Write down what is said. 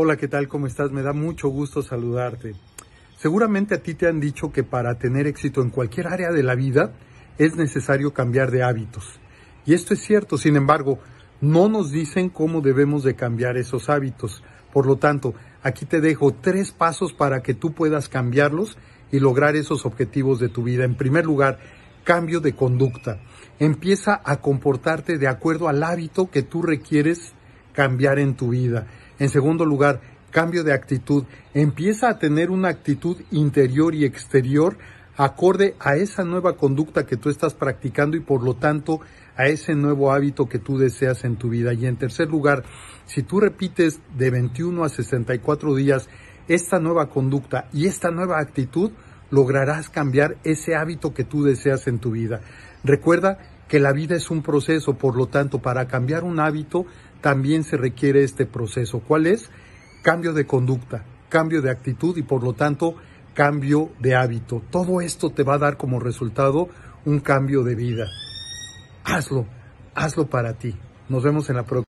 Hola, ¿qué tal? ¿Cómo estás? Me da mucho gusto saludarte. Seguramente a ti te han dicho que para tener éxito en cualquier área de la vida es necesario cambiar de hábitos. Y esto es cierto, sin embargo, no nos dicen cómo debemos de cambiar esos hábitos. Por lo tanto, aquí te dejo tres pasos para que tú puedas cambiarlos y lograr esos objetivos de tu vida. En primer lugar, cambio de conducta. Empieza a comportarte de acuerdo al hábito que tú requieres cambiar en tu vida. En segundo lugar, cambio de actitud. Empieza a tener una actitud interior y exterior acorde a esa nueva conducta que tú estás practicando y por lo tanto a ese nuevo hábito que tú deseas en tu vida. Y en tercer lugar, si tú repites de 21 a 64 días esta nueva conducta y esta nueva actitud, lograrás cambiar ese hábito que tú deseas en tu vida. Recuerda que la vida es un proceso, por lo tanto, para cambiar un hábito también se requiere este proceso. ¿Cuál es? Cambio de conducta, cambio de actitud y por lo tanto cambio de hábito. Todo esto te va a dar como resultado un cambio de vida. Hazlo, hazlo para ti. Nos vemos en la próxima.